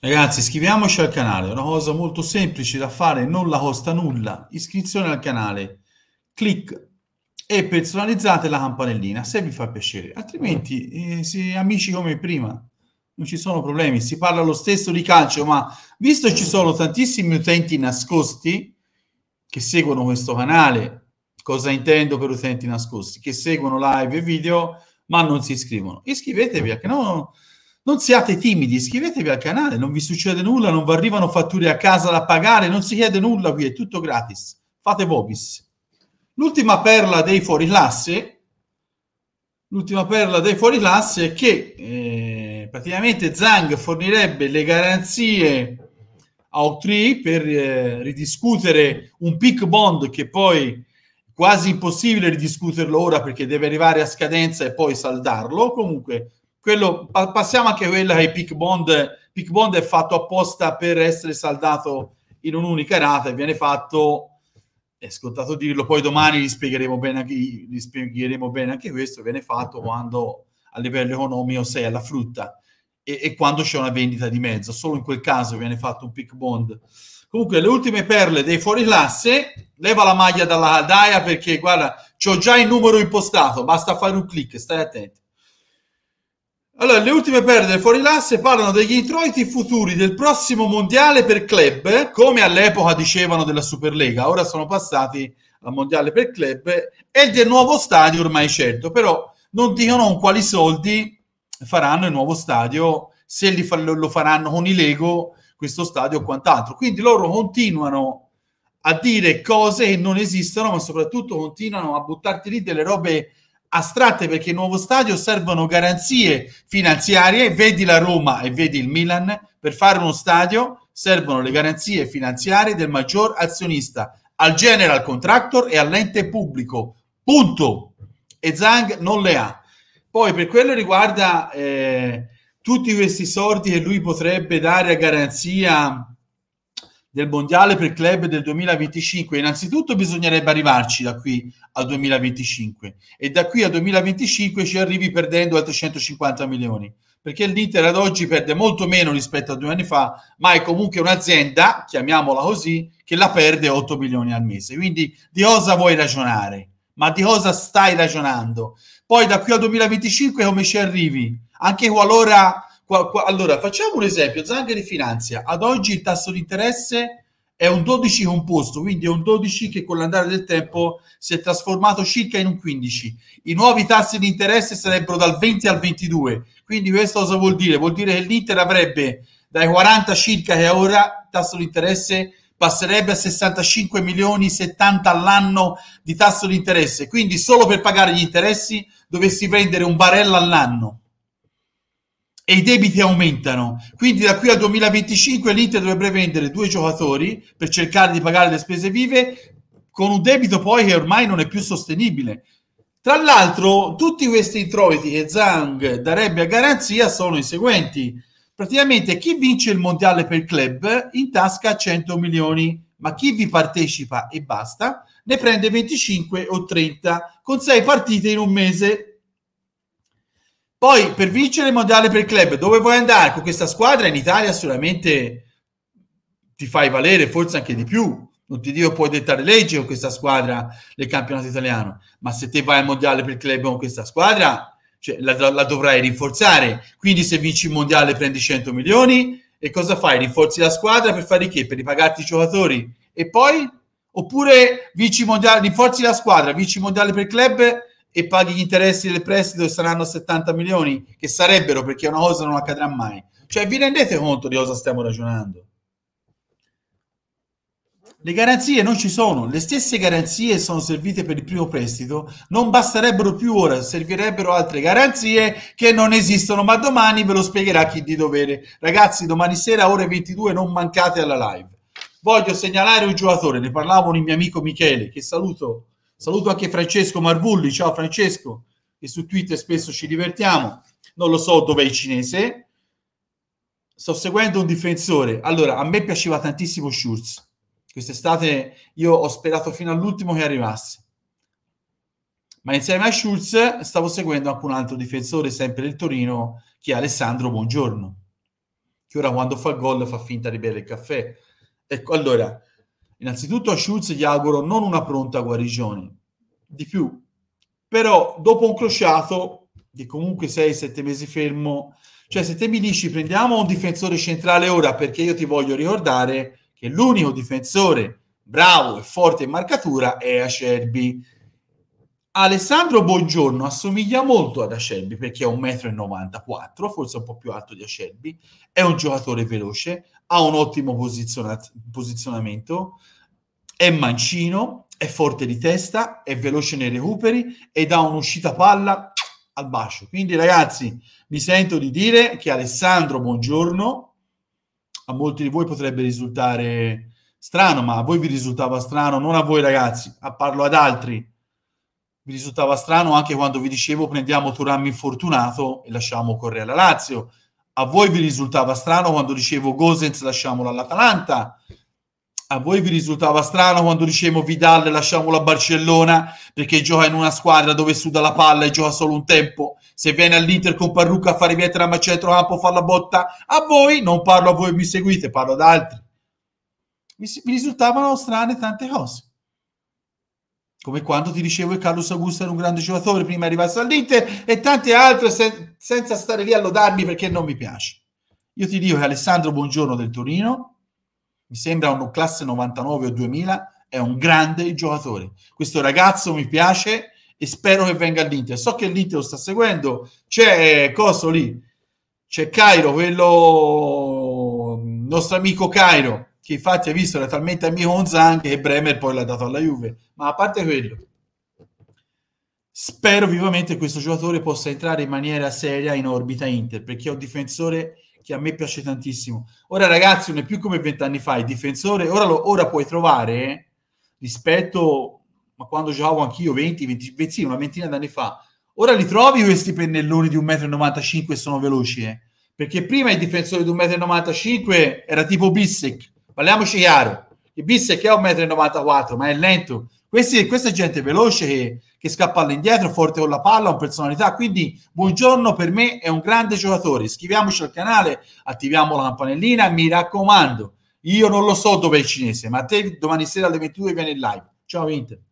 Ragazzi, iscriviamoci al canale, è una cosa molto semplice da fare, non la costa nulla. Iscrizione al canale, clic e personalizzate la campanellina se vi fa piacere, altrimenti eh, si, amici come prima, non ci sono problemi, si parla lo stesso di calcio, ma visto ci sono tantissimi utenti nascosti che seguono questo canale, cosa intendo per utenti nascosti? Che seguono live e video ma non si iscrivono, iscrivetevi, perché no non siate timidi, iscrivetevi al canale, non vi succede nulla, non vi arrivano fatture a casa da pagare, non si chiede nulla qui, è tutto gratis. Fate vobis. L'ultima perla dei fuori classe, l'ultima perla dei fuori classe è che eh, praticamente Zang fornirebbe le garanzie a Octree per eh, ridiscutere un pick bond che poi quasi impossibile ridiscuterlo ora perché deve arrivare a scadenza e poi saldarlo. Comunque quello, passiamo anche quella ai pick bond. Pick bond è fatto apposta per essere saldato in un'unica rata e viene fatto, è scontato dirlo, poi domani gli spiegheremo bene anche, gli spiegheremo bene anche questo, viene fatto quando a livello economico sei alla frutta e, e, quando c'è una vendita di mezzo. Solo in quel caso viene fatto un pick bond. Comunque, le ultime perle dei fuori classe, leva la maglia dalla Daia perché guarda, ho già il numero impostato, basta fare un clic, stai attento. Allora, le ultime perdite fuori l'asse parlano degli introiti futuri del prossimo mondiale per club, come all'epoca dicevano della Superlega, ora sono passati al mondiale per club e del nuovo stadio ormai certo, però non dicono con quali soldi faranno il nuovo stadio, se fa- lo faranno con i Lego, questo stadio o quant'altro. Quindi loro continuano a dire cose che non esistono, ma soprattutto continuano a buttarti lì delle robe astratte perché il nuovo stadio servono garanzie finanziarie, vedi la Roma e vedi il Milan, per fare uno stadio servono le garanzie finanziarie del maggior azionista, al general contractor e all'ente pubblico, punto. E Zhang non le ha. Poi per quello riguarda eh, tutti questi soldi che lui potrebbe dare a garanzia del mondiale per club del 2025. Innanzitutto bisognerebbe arrivarci da qui al 2025 e da qui al 2025 ci arrivi perdendo altri 150 milioni, perché l'Inter ad oggi perde molto meno rispetto a due anni fa, ma è comunque un'azienda, chiamiamola così, che la perde 8 milioni al mese. Quindi di cosa vuoi ragionare? Ma di cosa stai ragionando? Poi da qui al 2025 come ci arrivi? Anche qualora Qua, qua, allora, facciamo un esempio. Zangari finanzia, ad oggi il tasso di interesse è un 12 composto, quindi è un 12 che con l'andare del tempo si è trasformato circa in un 15. I nuovi tassi di interesse sarebbero dal 20 al 22. Quindi questo cosa vuol dire? Vuol dire che l'Inter avrebbe dai 40 circa che ora tasso di interesse passerebbe a 65 milioni 70 all'anno di tasso di interesse. Quindi solo per pagare gli interessi dovessi prendere un barella all'anno e i debiti aumentano. Quindi da qui al 2025 l'Inter dovrebbe vendere due giocatori per cercare di pagare le spese vive con un debito poi che ormai non è più sostenibile. Tra l'altro, tutti questi introiti che Zhang darebbe a garanzia sono i seguenti. Praticamente chi vince il mondiale per club in tasca 100 milioni, ma chi vi partecipa e basta ne prende 25 o 30 con 6 partite in un mese poi per vincere il mondiale per club, dove vuoi andare con questa squadra? In Italia sicuramente ti fai valere, forse anche di più. Non ti dico puoi dettare legge con questa squadra del campionato italiano, ma se te vai al mondiale per club con questa squadra, cioè, la, la, dovrai rinforzare. Quindi se vinci il mondiale prendi 100 milioni e cosa fai? Rinforzi la squadra per fare che? Per ripagarti i giocatori e poi? Oppure vinci mondiale, rinforzi la squadra, vinci il mondiale per club e paghi gli interessi del prestito e saranno 70 milioni, che sarebbero perché una cosa non accadrà mai. Cioè, vi rendete conto di cosa stiamo ragionando? Le garanzie non ci sono, le stesse garanzie sono servite per il primo prestito, non basterebbero più ora, servirebbero altre garanzie che non esistono, ma domani ve lo spiegherà chi di dovere. Ragazzi, domani sera ore 22 non mancate alla live. Voglio segnalare un giocatore, ne parlavo con il mio amico Michele, che saluto Saluto anche Francesco Marvulli, ciao Francesco, che su Twitter spesso ci divertiamo. Non lo so dove è il cinese. Sto seguendo un difensore. Allora, a me piaceva tantissimo Schurz. Quest'estate io ho sperato fino all'ultimo che arrivasse. Ma insieme a Schulz stavo seguendo anche un altro difensore, sempre del Torino, che è Alessandro Buongiorno, che ora quando fa gol fa finta di bere il caffè. Ecco, allora, Innanzitutto a Schulz gli auguro non una pronta guarigione, di più. Però dopo un crociato di comunque 6-7 mesi fermo, cioè se te mi dici prendiamo un difensore centrale ora perché io ti voglio ricordare che l'unico difensore bravo e forte in marcatura è Acerbi Alessandro Buongiorno assomiglia molto ad Acerbi perché è 1,94 m, forse un po' più alto di Acerbi, è un giocatore veloce, ha un ottimo posiziona- posizionamento, è mancino, è forte di testa, è veloce nei recuperi ed ha un'uscita palla al bacio. Quindi ragazzi, mi sento di dire che Alessandro Buongiorno a molti di voi potrebbe risultare strano, ma a voi vi risultava strano, non a voi ragazzi, a parlo ad altri vi risultava strano anche quando vi dicevo prendiamo Turam infortunato e lasciamo correre alla Lazio. A voi vi risultava strano quando dicevo Gosens lasciamolo all'Atalanta. A voi vi risultava strano quando dicevo Vidal lasciamolo a Barcellona perché gioca in una squadra dove suda la palla e gioca solo un tempo. Se viene all'Inter con Parrucca a fare vietra a centrocampo fa la botta a voi, non parlo a voi, mi seguite, parlo ad altri. mi risultavano strane tante cose come quando ti dicevo che Carlos Augusto era un grande giocatore prima è arrivato all'Inter e tante altre sen- senza stare lì a lodarmi perché non mi piace. Io ti dico che Alessandro Buongiorno del Torino mi sembra un classe 99 o 2000 è un grande giocatore. Questo ragazzo mi piace e spero che venga all'Inter. So che l'Inter lo sta seguendo, c'è Coso lì, c'è Cairo, quello mm, nostro amico Cairo che infatti ha visto era talmente amiconza anche che Bremer poi l'ha dato alla Juve. Ma a parte quello, spero vivamente che questo giocatore possa entrare in maniera seria in orbita Inter, perché è un difensore che a me piace tantissimo. Ora ragazzi, non è più come vent'anni fa, il difensore ora, lo, ora puoi trovare eh, rispetto a quando giocavo anch'io 20, 20, 20 sì, una ventina d'anni fa. Ora li trovi questi pennelloni di 1,95 m e sono veloci, eh? perché prima il difensore di 1,95 m era tipo Bissek, parliamoci chiaro, Il bis è che è 1,94 m, ma è lento. Questi, questa gente veloce che, che scappa all'indietro, forte con la palla, con personalità. Quindi, buongiorno per me, è un grande giocatore. Iscriviamoci al canale, attiviamo la campanellina. Mi raccomando, io non lo so dove è il cinese, ma te domani sera alle 22 viene in live. Ciao, Inter.